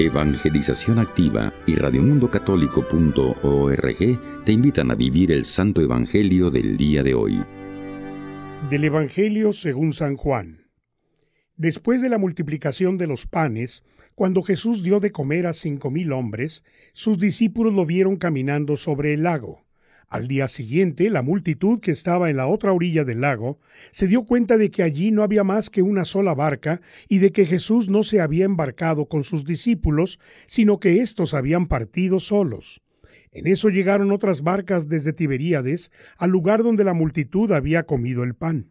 Evangelización Activa y radiomundocatólico.org te invitan a vivir el Santo Evangelio del día de hoy. Del Evangelio según San Juan. Después de la multiplicación de los panes, cuando Jesús dio de comer a cinco mil hombres, sus discípulos lo vieron caminando sobre el lago. Al día siguiente, la multitud que estaba en la otra orilla del lago se dio cuenta de que allí no había más que una sola barca y de que Jesús no se había embarcado con sus discípulos, sino que éstos habían partido solos. En eso llegaron otras barcas desde Tiberíades al lugar donde la multitud había comido el pan.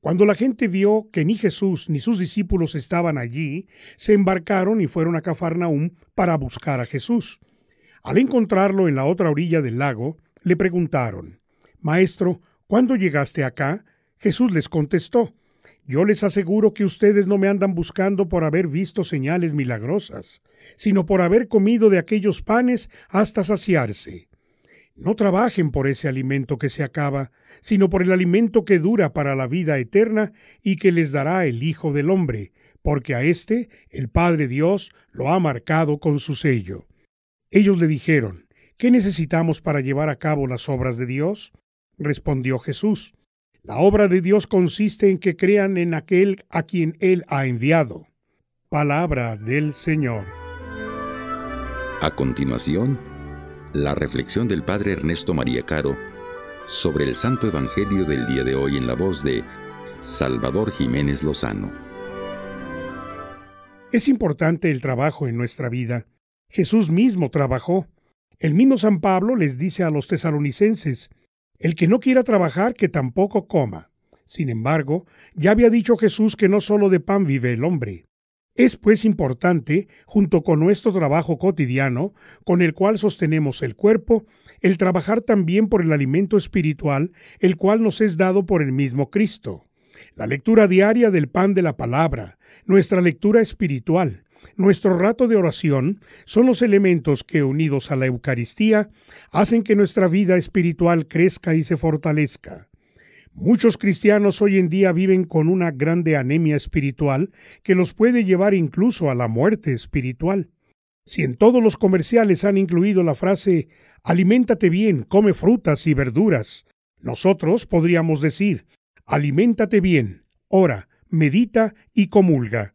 Cuando la gente vio que ni Jesús ni sus discípulos estaban allí, se embarcaron y fueron a Cafarnaúm para buscar a Jesús. Al encontrarlo en la otra orilla del lago, le preguntaron, Maestro, ¿cuándo llegaste acá? Jesús les contestó, Yo les aseguro que ustedes no me andan buscando por haber visto señales milagrosas, sino por haber comido de aquellos panes hasta saciarse. No trabajen por ese alimento que se acaba, sino por el alimento que dura para la vida eterna y que les dará el Hijo del Hombre, porque a éste el Padre Dios lo ha marcado con su sello. Ellos le dijeron, ¿Qué necesitamos para llevar a cabo las obras de Dios? Respondió Jesús. La obra de Dios consiste en que crean en aquel a quien Él ha enviado. Palabra del Señor. A continuación, la reflexión del Padre Ernesto María Caro sobre el Santo Evangelio del día de hoy en la voz de Salvador Jiménez Lozano. Es importante el trabajo en nuestra vida. Jesús mismo trabajó. El mismo San Pablo les dice a los tesalonicenses, el que no quiera trabajar, que tampoco coma. Sin embargo, ya había dicho Jesús que no solo de pan vive el hombre. Es pues importante, junto con nuestro trabajo cotidiano, con el cual sostenemos el cuerpo, el trabajar también por el alimento espiritual, el cual nos es dado por el mismo Cristo. La lectura diaria del pan de la palabra, nuestra lectura espiritual, nuestro rato de oración son los elementos que, unidos a la Eucaristía, hacen que nuestra vida espiritual crezca y se fortalezca. Muchos cristianos hoy en día viven con una grande anemia espiritual que los puede llevar incluso a la muerte espiritual. Si en todos los comerciales han incluido la frase Aliméntate bien, come frutas y verduras, nosotros podríamos decir Aliméntate bien, ora, medita y comulga.